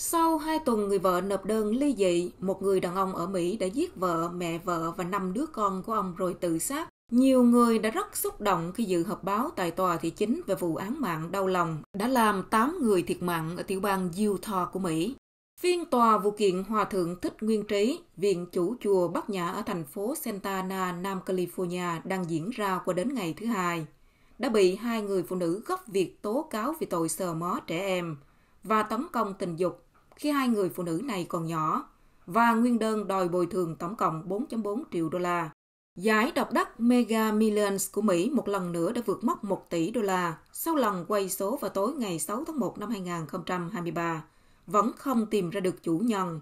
Sau 2 tuần người vợ nộp đơn ly dị, một người đàn ông ở Mỹ đã giết vợ, mẹ vợ và năm đứa con của ông rồi tự sát. Nhiều người đã rất xúc động khi dự họp báo tại tòa thị chính về vụ án mạng đau lòng đã làm 8 người thiệt mạng ở tiểu bang Utah của Mỹ. Phiên tòa vụ kiện Hòa Thượng Thích Nguyên Trí, viện chủ chùa Bắc Nhã ở thành phố Santa Ana, Nam California đang diễn ra qua đến ngày thứ hai, đã bị hai người phụ nữ gốc Việt tố cáo vì tội sờ mó trẻ em và tấn công tình dục khi hai người phụ nữ này còn nhỏ và nguyên đơn đòi bồi thường tổng cộng 4.4 triệu đô la. Giải độc đắc Mega Millions của Mỹ một lần nữa đã vượt mốc 1 tỷ đô la sau lần quay số vào tối ngày 6 tháng 1 năm 2023, vẫn không tìm ra được chủ nhân.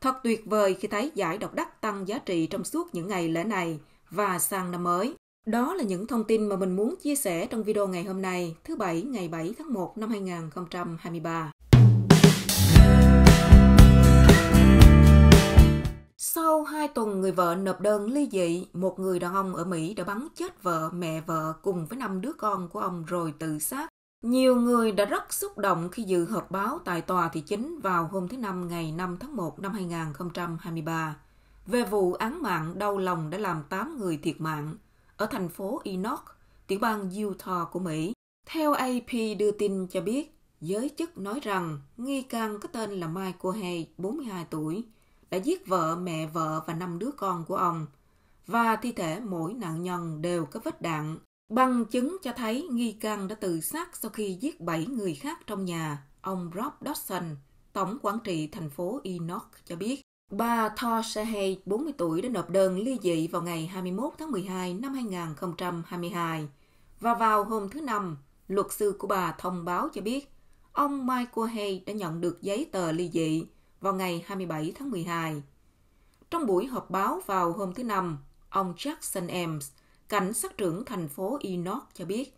Thật tuyệt vời khi thấy giải độc đắc tăng giá trị trong suốt những ngày lễ này và sang năm mới. Đó là những thông tin mà mình muốn chia sẻ trong video ngày hôm nay, thứ Bảy ngày 7 tháng 1 năm 2023. Sau hai tuần người vợ nộp đơn ly dị, một người đàn ông ở Mỹ đã bắn chết vợ, mẹ vợ cùng với năm đứa con của ông rồi tự sát. Nhiều người đã rất xúc động khi dự họp báo tại tòa thị chính vào hôm thứ Năm ngày 5 tháng 1 năm 2023 về vụ án mạng đau lòng đã làm 8 người thiệt mạng ở thành phố Enoch, tiểu bang Utah của Mỹ. Theo AP đưa tin cho biết, giới chức nói rằng nghi can có tên là Michael Hay, 42 tuổi, đã giết vợ, mẹ vợ và năm đứa con của ông. Và thi thể mỗi nạn nhân đều có vết đạn. Bằng chứng cho thấy nghi can đã tự sát sau khi giết 7 người khác trong nhà. Ông Rob Dodson, tổng quản trị thành phố Enoch cho biết. Bà Torsahey, 40 tuổi, đã nộp đơn ly dị vào ngày 21 tháng 12 năm 2022. Và vào hôm thứ Năm, luật sư của bà thông báo cho biết ông Michael Hay đã nhận được giấy tờ ly dị vào ngày 27 tháng 12. Trong buổi họp báo vào hôm thứ Năm, ông Jackson Ames, cảnh sát trưởng thành phố Enoch cho biết,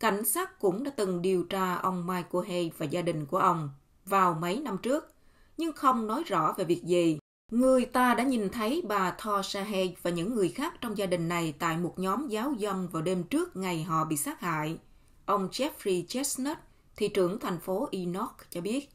cảnh sát cũng đã từng điều tra ông Michael Hay và gia đình của ông vào mấy năm trước, nhưng không nói rõ về việc gì. Người ta đã nhìn thấy bà Thorsa Hay và những người khác trong gia đình này tại một nhóm giáo dân vào đêm trước ngày họ bị sát hại. Ông Jeffrey Chestnut, thị trưởng thành phố Enoch cho biết,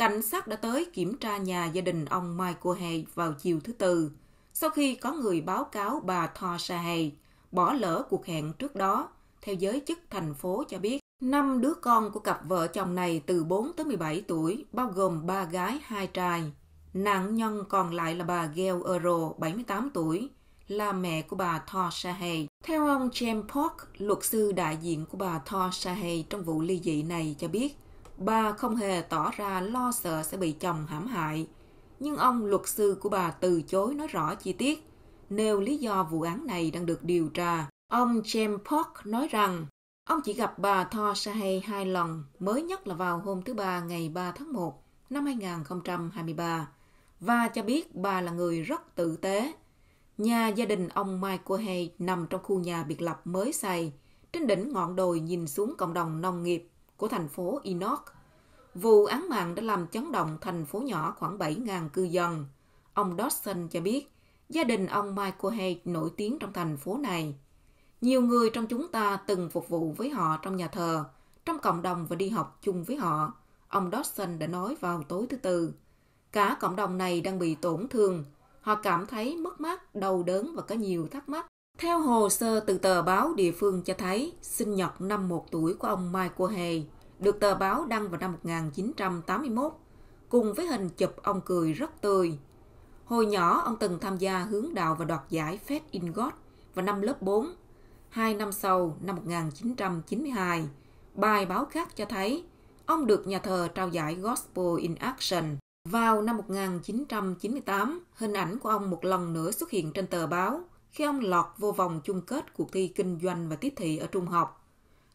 cảnh sát đã tới kiểm tra nhà gia đình ông Michael Hay vào chiều thứ Tư, sau khi có người báo cáo bà Thorsa Hay bỏ lỡ cuộc hẹn trước đó, theo giới chức thành phố cho biết. Năm đứa con của cặp vợ chồng này từ 4 tới 17 tuổi, bao gồm ba gái, hai trai. Nạn nhân còn lại là bà Gail Euro, 78 tuổi, là mẹ của bà Thor Sahay. Theo ông James Park, luật sư đại diện của bà Thor Sahay trong vụ ly dị này cho biết, Bà không hề tỏ ra lo sợ sẽ bị chồng hãm hại, nhưng ông luật sư của bà từ chối nói rõ chi tiết, nêu lý do vụ án này đang được điều tra. Ông James Park nói rằng ông chỉ gặp bà Tho Sahay hai lần, mới nhất là vào hôm thứ Ba ngày 3 tháng 1 năm 2023, và cho biết bà là người rất tử tế. Nhà gia đình ông Michael Hay nằm trong khu nhà biệt lập mới xây, trên đỉnh ngọn đồi nhìn xuống cộng đồng nông nghiệp của thành phố Enoch. Vụ án mạng đã làm chấn động thành phố nhỏ khoảng 7.000 cư dân. Ông Dodson cho biết, gia đình ông Michael Hay nổi tiếng trong thành phố này. Nhiều người trong chúng ta từng phục vụ với họ trong nhà thờ, trong cộng đồng và đi học chung với họ, ông Dodson đã nói vào tối thứ Tư. Cả cộng đồng này đang bị tổn thương, họ cảm thấy mất mát, đau đớn và có nhiều thắc mắc theo hồ sơ từ tờ báo địa phương cho thấy, sinh nhật năm 1 tuổi của ông Michael Hay được tờ báo đăng vào năm 1981, cùng với hình chụp ông cười rất tươi. Hồi nhỏ, ông từng tham gia hướng đạo và đoạt giải Fed in God vào năm lớp 4. Hai năm sau, năm 1992, bài báo khác cho thấy ông được nhà thờ trao giải Gospel in Action. Vào năm 1998, hình ảnh của ông một lần nữa xuất hiện trên tờ báo – khi ông lọt vô vòng chung kết cuộc thi kinh doanh và tiếp thị ở trung học.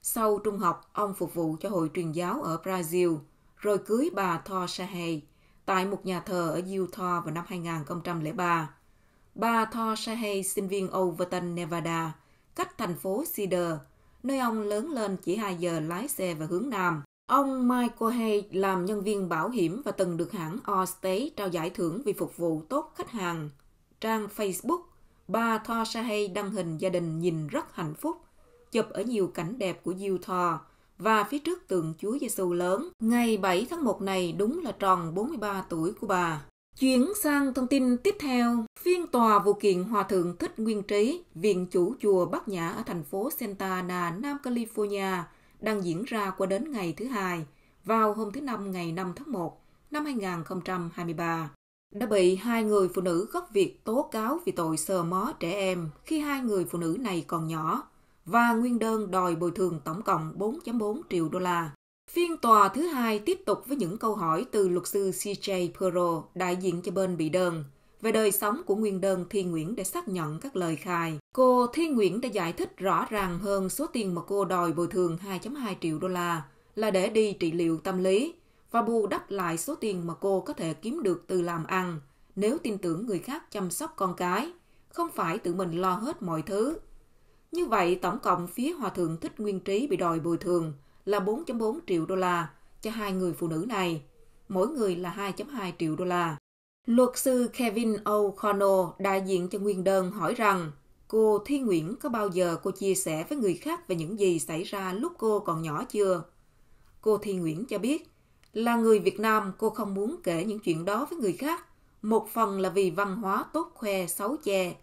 Sau trung học, ông phục vụ cho hội truyền giáo ở Brazil, rồi cưới bà Thor Sahay tại một nhà thờ ở Utah vào năm 2003. Bà Thor Sahay, sinh viên Overton, Nevada, cách thành phố Cedar, nơi ông lớn lên chỉ 2 giờ lái xe về hướng Nam. Ông Michael Hay làm nhân viên bảo hiểm và từng được hãng Allstate trao giải thưởng vì phục vụ tốt khách hàng. Trang Facebook Bà Tho Sahay đăng hình gia đình nhìn rất hạnh phúc, chụp ở nhiều cảnh đẹp của Diêu Thò và phía trước tượng Chúa Giêsu lớn. Ngày 7 tháng 1 này đúng là tròn 43 tuổi của bà. Chuyển sang thông tin tiếp theo, phiên tòa vụ kiện Hòa Thượng Thích Nguyên Trí, viện chủ chùa Bắc Nhã ở thành phố Santa Ana, Nam California, đang diễn ra qua đến ngày thứ hai, vào hôm thứ Năm ngày 5 tháng 1 năm 2023 đã bị hai người phụ nữ gốc Việt tố cáo vì tội sờ mó trẻ em khi hai người phụ nữ này còn nhỏ và nguyên đơn đòi bồi thường tổng cộng 4.4 triệu đô la. Phiên tòa thứ hai tiếp tục với những câu hỏi từ luật sư CJ Pearl, đại diện cho bên bị đơn, về đời sống của nguyên đơn Thi Nguyễn để xác nhận các lời khai. Cô Thi Nguyễn đã giải thích rõ ràng hơn số tiền mà cô đòi bồi thường 2.2 triệu đô la là để đi trị liệu tâm lý, và bù đắp lại số tiền mà cô có thể kiếm được từ làm ăn nếu tin tưởng người khác chăm sóc con cái, không phải tự mình lo hết mọi thứ. Như vậy, tổng cộng phía Hòa Thượng Thích Nguyên Trí bị đòi bồi thường là 4.4 triệu đô la cho hai người phụ nữ này, mỗi người là 2.2 triệu đô la. Luật sư Kevin O'Connell đại diện cho Nguyên Đơn hỏi rằng cô Thi Nguyễn có bao giờ cô chia sẻ với người khác về những gì xảy ra lúc cô còn nhỏ chưa? Cô Thi Nguyễn cho biết là người Việt Nam, cô không muốn kể những chuyện đó với người khác. Một phần là vì văn hóa tốt khoe xấu che.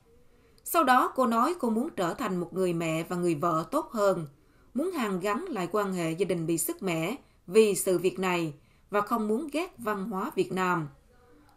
Sau đó cô nói cô muốn trở thành một người mẹ và người vợ tốt hơn, muốn hàn gắn lại quan hệ gia đình bị sức mẻ vì sự việc này và không muốn ghét văn hóa Việt Nam.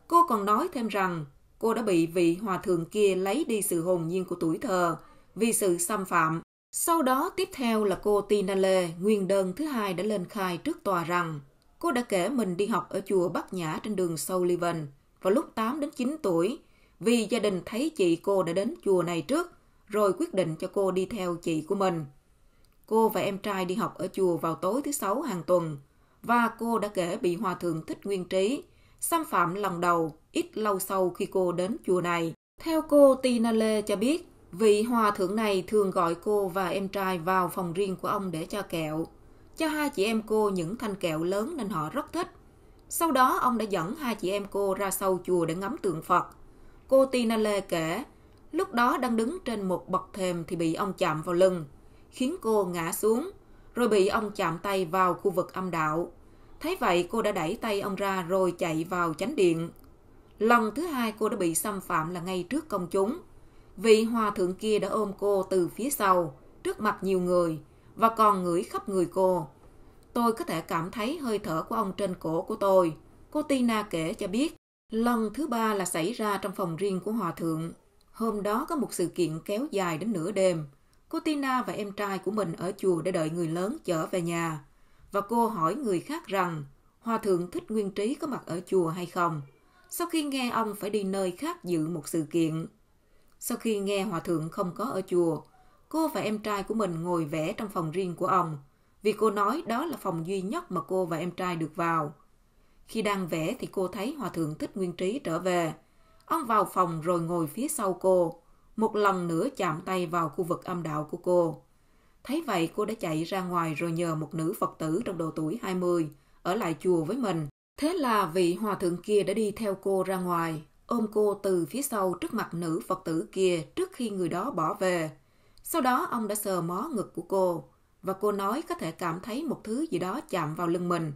Cô còn nói thêm rằng cô đã bị vị hòa thượng kia lấy đi sự hồn nhiên của tuổi thơ vì sự xâm phạm. Sau đó tiếp theo là cô Tina Lê, nguyên đơn thứ hai đã lên khai trước tòa rằng Cô đã kể mình đi học ở chùa Bắc Nhã trên đường Sullivan vào lúc 8 đến 9 tuổi vì gia đình thấy chị cô đã đến chùa này trước rồi quyết định cho cô đi theo chị của mình. Cô và em trai đi học ở chùa vào tối thứ sáu hàng tuần và cô đã kể bị hòa thượng thích nguyên trí xâm phạm lòng đầu ít lâu sau khi cô đến chùa này. Theo cô Tina Lê cho biết, vị hòa thượng này thường gọi cô và em trai vào phòng riêng của ông để cho kẹo cho hai chị em cô những thanh kẹo lớn nên họ rất thích. Sau đó ông đã dẫn hai chị em cô ra sau chùa để ngắm tượng Phật. Cô Tina Lê kể, lúc đó đang đứng trên một bậc thềm thì bị ông chạm vào lưng, khiến cô ngã xuống, rồi bị ông chạm tay vào khu vực âm đạo. Thấy vậy cô đã đẩy tay ông ra rồi chạy vào chánh điện. Lần thứ hai cô đã bị xâm phạm là ngay trước công chúng. Vị hòa thượng kia đã ôm cô từ phía sau, trước mặt nhiều người, và còn ngửi khắp người cô. Tôi có thể cảm thấy hơi thở của ông trên cổ của tôi. Cô Tina kể cho biết, lần thứ ba là xảy ra trong phòng riêng của Hòa Thượng. Hôm đó có một sự kiện kéo dài đến nửa đêm. Cô Tina và em trai của mình ở chùa để đợi người lớn trở về nhà. Và cô hỏi người khác rằng, Hòa Thượng thích nguyên trí có mặt ở chùa hay không? Sau khi nghe ông phải đi nơi khác dự một sự kiện. Sau khi nghe Hòa Thượng không có ở chùa, Cô và em trai của mình ngồi vẽ trong phòng riêng của ông, vì cô nói đó là phòng duy nhất mà cô và em trai được vào. Khi đang vẽ thì cô thấy Hòa Thượng Thích Nguyên Trí trở về. Ông vào phòng rồi ngồi phía sau cô, một lần nữa chạm tay vào khu vực âm đạo của cô. Thấy vậy cô đã chạy ra ngoài rồi nhờ một nữ Phật tử trong độ tuổi 20 ở lại chùa với mình. Thế là vị hòa thượng kia đã đi theo cô ra ngoài, ôm cô từ phía sau trước mặt nữ Phật tử kia trước khi người đó bỏ về. Sau đó ông đã sờ mó ngực của cô và cô nói có thể cảm thấy một thứ gì đó chạm vào lưng mình.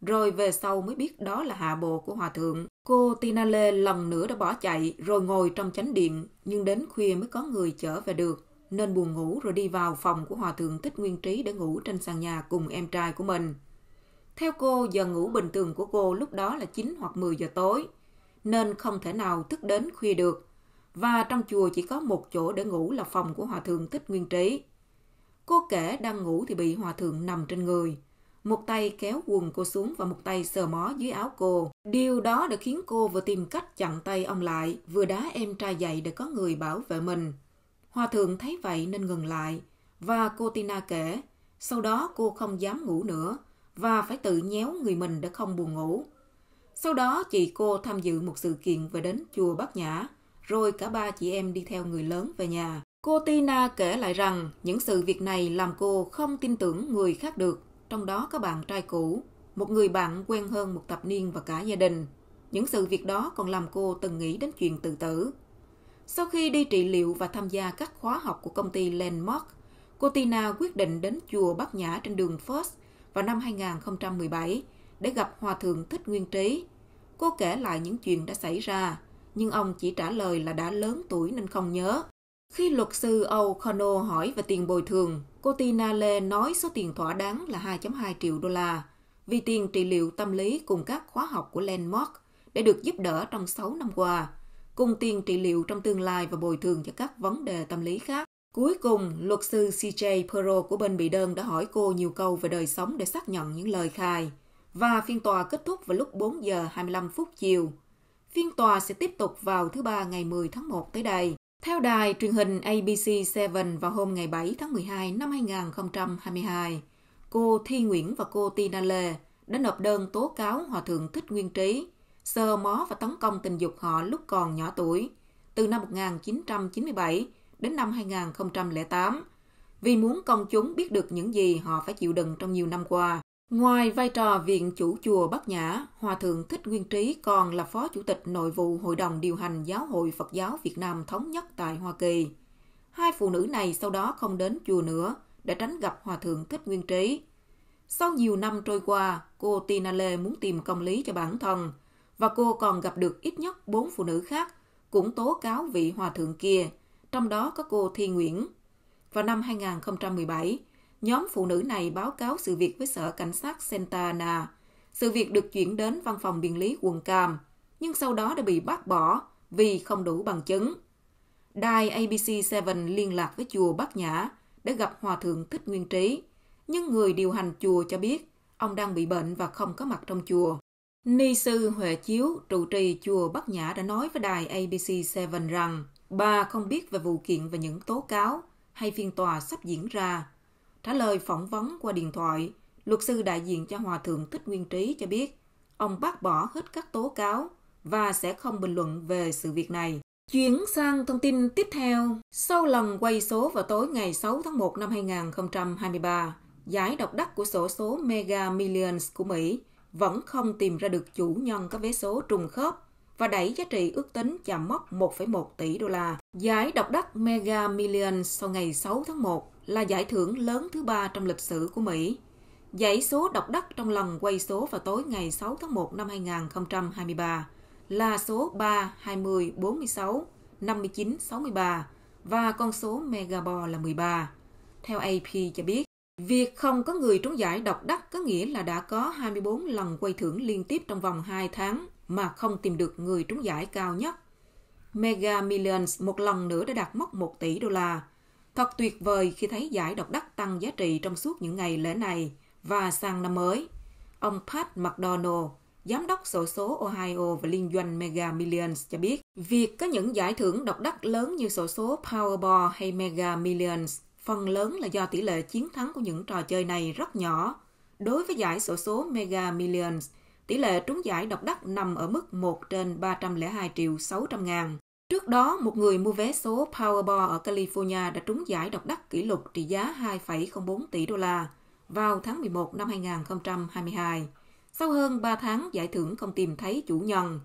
Rồi về sau mới biết đó là hạ bộ của hòa thượng. Cô Tina Lê lần nữa đã bỏ chạy rồi ngồi trong chánh điện nhưng đến khuya mới có người trở về được nên buồn ngủ rồi đi vào phòng của hòa thượng Thích Nguyên Trí để ngủ trên sàn nhà cùng em trai của mình. Theo cô, giờ ngủ bình thường của cô lúc đó là 9 hoặc 10 giờ tối, nên không thể nào thức đến khuya được và trong chùa chỉ có một chỗ để ngủ là phòng của Hòa Thượng Thích Nguyên Trí. Cô kể đang ngủ thì bị Hòa Thượng nằm trên người. Một tay kéo quần cô xuống và một tay sờ mó dưới áo cô. Điều đó đã khiến cô vừa tìm cách chặn tay ông lại, vừa đá em trai dậy để có người bảo vệ mình. Hòa Thượng thấy vậy nên ngừng lại. Và cô Tina kể, sau đó cô không dám ngủ nữa và phải tự nhéo người mình để không buồn ngủ. Sau đó chị cô tham dự một sự kiện về đến chùa Bát Nhã, rồi cả ba chị em đi theo người lớn về nhà. Cô Tina kể lại rằng những sự việc này làm cô không tin tưởng người khác được, trong đó có bạn trai cũ, một người bạn quen hơn một thập niên và cả gia đình. Những sự việc đó còn làm cô từng nghĩ đến chuyện tự tử. Sau khi đi trị liệu và tham gia các khóa học của công ty Landmark, cô Tina quyết định đến chùa Bát Nhã trên đường First vào năm 2017 để gặp Hòa Thượng Thích Nguyên Trí. Cô kể lại những chuyện đã xảy ra, nhưng ông chỉ trả lời là đã lớn tuổi nên không nhớ. Khi luật sư O'Connor hỏi về tiền bồi thường, cô Tina Lê nói số tiền thỏa đáng là 2.2 triệu đô la vì tiền trị liệu tâm lý cùng các khóa học của Landmark để được giúp đỡ trong 6 năm qua, cùng tiền trị liệu trong tương lai và bồi thường cho các vấn đề tâm lý khác. Cuối cùng, luật sư CJ Perro của bên bị đơn đã hỏi cô nhiều câu về đời sống để xác nhận những lời khai. Và phiên tòa kết thúc vào lúc 4 giờ 25 phút chiều. Phiên tòa sẽ tiếp tục vào thứ Ba ngày 10 tháng 1 tới đây. Theo đài truyền hình ABC7 vào hôm ngày 7 tháng 12 năm 2022, cô Thi Nguyễn và cô Tina Lê đã nộp đơn tố cáo Hòa Thượng Thích Nguyên Trí sờ mó và tấn công tình dục họ lúc còn nhỏ tuổi, từ năm 1997 đến năm 2008, vì muốn công chúng biết được những gì họ phải chịu đựng trong nhiều năm qua. Ngoài vai trò viện chủ chùa Bắc Nhã, Hòa Thượng Thích Nguyên Trí còn là Phó Chủ tịch Nội vụ Hội đồng điều hành Giáo hội Phật giáo Việt Nam thống nhất tại Hoa Kỳ. Hai phụ nữ này sau đó không đến chùa nữa để tránh gặp Hòa Thượng Thích Nguyên Trí. Sau nhiều năm trôi qua, cô Tina Lê muốn tìm công lý cho bản thân và cô còn gặp được ít nhất bốn phụ nữ khác cũng tố cáo vị hòa thượng kia, trong đó có cô Thi Nguyễn. Vào năm 2017, nhóm phụ nữ này báo cáo sự việc với sở cảnh sát Santa Ana. Sự việc được chuyển đến văn phòng biên lý quận Cam, nhưng sau đó đã bị bác bỏ vì không đủ bằng chứng. Đài ABC7 liên lạc với chùa Bắc Nhã để gặp Hòa Thượng Thích Nguyên Trí, nhưng người điều hành chùa cho biết ông đang bị bệnh và không có mặt trong chùa. Ni sư Huệ Chiếu, trụ trì chùa Bắc Nhã đã nói với đài ABC7 rằng bà không biết về vụ kiện và những tố cáo hay phiên tòa sắp diễn ra Trả lời phỏng vấn qua điện thoại, luật sư đại diện cho Hòa Thượng Thích Nguyên Trí cho biết, ông bác bỏ hết các tố cáo và sẽ không bình luận về sự việc này. Chuyển sang thông tin tiếp theo, sau lần quay số vào tối ngày 6 tháng 1 năm 2023, giải độc đắc của sổ số Mega Millions của Mỹ vẫn không tìm ra được chủ nhân có vé số trùng khớp và đẩy giá trị ước tính chạm mốc 1,1 tỷ đô la. Giải độc đắc Mega Millions sau ngày 6 tháng 1 là giải thưởng lớn thứ ba trong lịch sử của Mỹ. Dãy số độc đắc trong lần quay số vào tối ngày 6 tháng 1 năm 2023 là số 3, 20, 46, 59, 63 và con số Megabor là 13. Theo AP cho biết, việc không có người trúng giải độc đắc có nghĩa là đã có 24 lần quay thưởng liên tiếp trong vòng 2 tháng mà không tìm được người trúng giải cao nhất. Mega Millions một lần nữa đã đạt mốc 1 tỷ đô la, Thật tuyệt vời khi thấy giải độc đắc tăng giá trị trong suốt những ngày lễ này và sang năm mới. Ông Pat McDonald, giám đốc sổ số Ohio và liên doanh Mega Millions cho biết, việc có những giải thưởng độc đắc lớn như sổ số Powerball hay Mega Millions phần lớn là do tỷ lệ chiến thắng của những trò chơi này rất nhỏ. Đối với giải sổ số Mega Millions, tỷ lệ trúng giải độc đắc nằm ở mức 1 trên 302 triệu 600 ngàn. Trước đó, một người mua vé số Powerball ở California đã trúng giải độc đắc kỷ lục trị giá 2,04 tỷ đô la vào tháng 11 năm 2022. Sau hơn 3 tháng, giải thưởng không tìm thấy chủ nhân.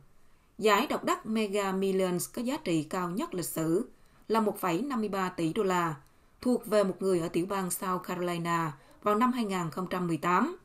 Giải độc đắc Mega Millions có giá trị cao nhất lịch sử là 1,53 tỷ đô la, thuộc về một người ở tiểu bang South Carolina vào năm 2018.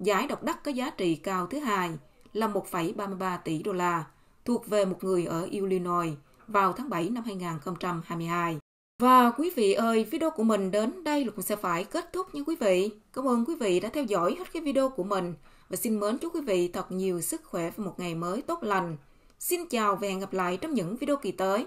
Giải độc đắc có giá trị cao thứ hai là 1,33 tỷ đô la, thuộc về một người ở Illinois vào tháng 7 năm 2022. Và quý vị ơi, video của mình đến đây là cũng sẽ phải kết thúc nha quý vị. Cảm ơn quý vị đã theo dõi hết cái video của mình và xin mến chúc quý vị thật nhiều sức khỏe và một ngày mới tốt lành. Xin chào và hẹn gặp lại trong những video kỳ tới.